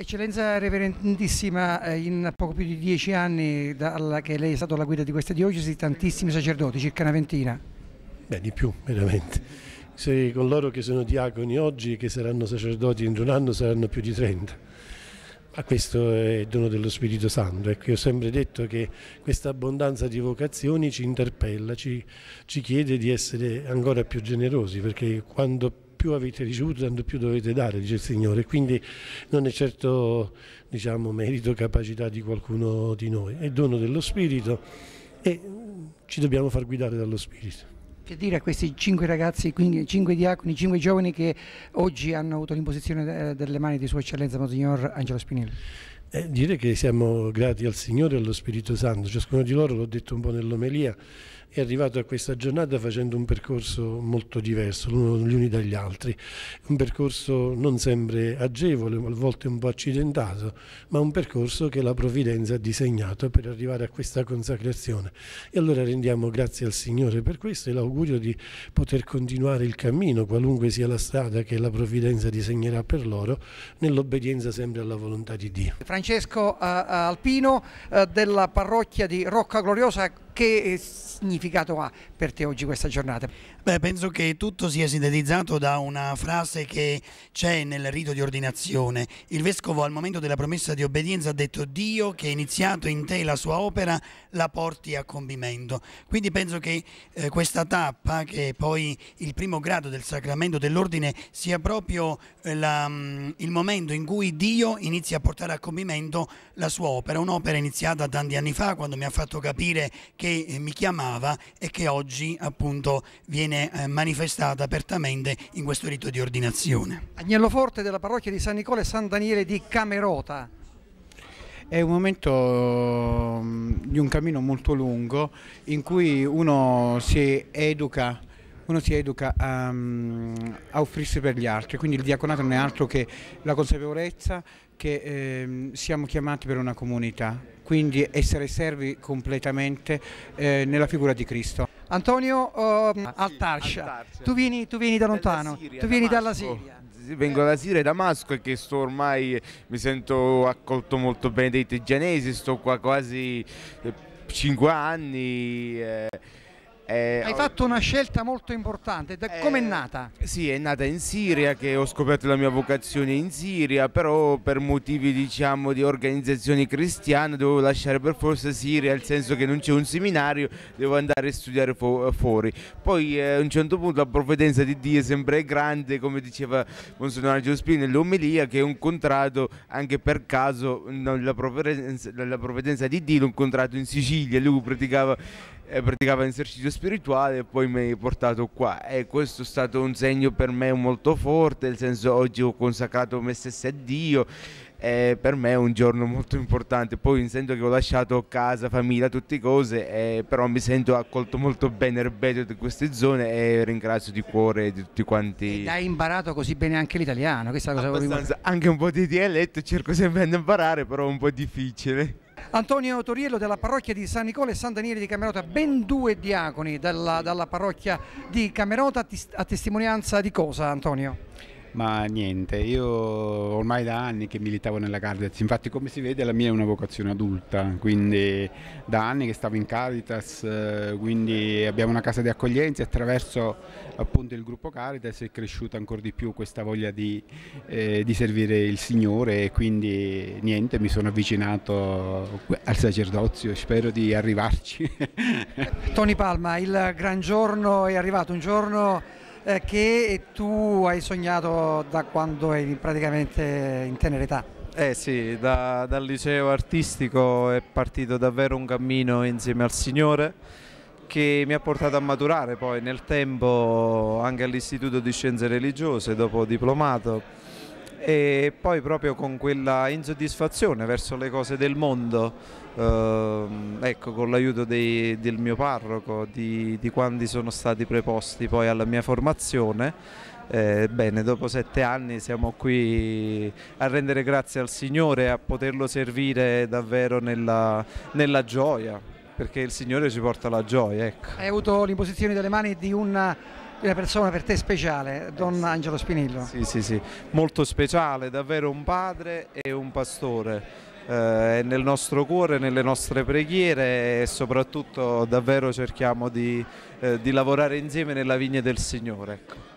Eccellenza Reverendissima, eh, in poco più di dieci anni che lei è stato alla guida di questa diocesi, tantissimi sacerdoti, circa una ventina. Beh, di più, veramente. Se coloro che sono diaconi oggi che saranno sacerdoti in un anno saranno più di 30. Ma questo è dono dello Spirito Santo. Ecco, io ho sempre detto che questa abbondanza di vocazioni ci interpella, ci, ci chiede di essere ancora più generosi, perché quando più avete ricevuto, tanto più dovete dare, dice il Signore. Quindi non è certo diciamo, merito o capacità di qualcuno di noi, è dono dello Spirito e ci dobbiamo far guidare dallo Spirito. Che dire a questi cinque ragazzi, cinque diaconi, cinque giovani che oggi hanno avuto l'imposizione eh, delle mani di Sua Eccellenza Monsignor Angelo Spinelli? Eh, dire che siamo grati al Signore e allo Spirito Santo, ciascuno di loro, l'ho detto un po' nell'omelia, è arrivato a questa giornata facendo un percorso molto diverso gli uni dagli altri, un percorso non sempre agevole, a volte un po' accidentato, ma un percorso che la provvidenza ha disegnato per arrivare a questa consacrazione. E allora rendiamo grazie al Signore per questo e l'augurio di poter continuare il cammino, qualunque sia la strada che la provvidenza disegnerà per loro, nell'obbedienza sempre alla volontà di Dio. Francesco uh, Alpino uh, della parrocchia di Rocca Gloriosa che eh, significato ha per te oggi questa giornata? Beh, penso che tutto sia sintetizzato da una frase che c'è nel rito di ordinazione. Il vescovo al momento della promessa di obbedienza ha detto Dio che ha iniziato in te la sua opera la porti a compimento. Quindi penso che eh, questa tappa, che è poi il primo grado del sacramento dell'ordine, sia proprio eh, la, mm, il momento in cui Dio inizia a portare a compimento la sua opera, un'opera iniziata tanti anni fa quando mi ha fatto capire che che eh, mi chiamava e che oggi appunto viene eh, manifestata apertamente in questo rito di ordinazione. Agnello Forte della parrocchia di San Nicola e San Daniele di Camerota. È un momento mm, di un cammino molto lungo in cui uno si educa uno si educa a, mm, a, offrirsi per gli altri, quindi il diaconato non è altro che la consapevolezza che eh, siamo chiamati per una comunità, quindi essere servi completamente eh, nella figura di Cristo. Antonio uh, ah, tu, vieni, tu vieni, da lontano, Siria, tu vieni Damasco. dalla Siria vengo da Siria e Damasco e che sto ormai mi sento accolto molto bene dai teggianesi, sto qua quasi 5 eh, anni. Eh eh, Hai fatto una scelta molto importante, eh, come è eh, nata? Sì, è nata in Siria, che ho scoperto la mia vocazione in Siria, però per motivi diciamo, di organizzazione cristiana dovevo lasciare per forza Siria, nel senso che non c'è un seminario, devo andare a studiare fu fuori. Poi eh, a un certo punto la provvidenza di Dio sempre grande, come diceva Monsignor Giospini nell'omelia, che ho incontrato anche per caso la provvidenza, la provvidenza di Dio, l'ho incontrato in Sicilia, lui praticava eh, praticava esercizio spirituale e poi mi hai portato qua e questo è stato un segno per me molto forte, nel senso oggi ho consacrato me stesso a Dio e per me è un giorno molto importante, poi mi sento che ho lasciato casa, famiglia, tutte cose, e, però mi sento accolto molto bene, ripeto, di queste zone e ringrazio di cuore di tutti quanti. E hai imparato così bene anche l'italiano, questa cosa volevo Anche un po' di dialetto cerco sempre di imparare, però è un po' difficile. Antonio Toriello della parrocchia di San Nicola e San Daniele di Camerota, ben due diaconi dalla, dalla parrocchia di Camerota, a testimonianza di cosa Antonio? Ma niente, io ormai da anni che militavo nella Caritas, infatti come si vede la mia è una vocazione adulta, quindi da anni che stavo in Caritas, eh, quindi abbiamo una casa di accoglienza e attraverso appunto il gruppo Caritas è cresciuta ancora di più questa voglia di, eh, di servire il Signore e quindi niente, mi sono avvicinato al sacerdozio, spero di arrivarci. Tony Palma, il gran giorno è arrivato, un giorno eh, che tu hai sognato da quando eri praticamente in tenera età. Eh sì, da, dal liceo artistico è partito davvero un cammino insieme al Signore che mi ha portato a maturare poi nel tempo anche all'Istituto di Scienze Religiose dopo diplomato e poi proprio con quella insoddisfazione verso le cose del mondo, ehm, ecco, con l'aiuto del mio parroco, di, di quanti sono stati preposti poi alla mia formazione, eh, bene, dopo sette anni siamo qui a rendere grazie al Signore, e a poterlo servire davvero nella, nella gioia, perché il Signore ci porta la gioia. Ecco. Hai avuto l'imposizione delle mani di un una persona per te speciale, eh, Don Angelo Spinillo. Sì, sì, sì, molto speciale, davvero un padre e un pastore. Eh, nel nostro cuore, nelle nostre preghiere e soprattutto davvero cerchiamo di, eh, di lavorare insieme nella vigna del Signore. Ecco.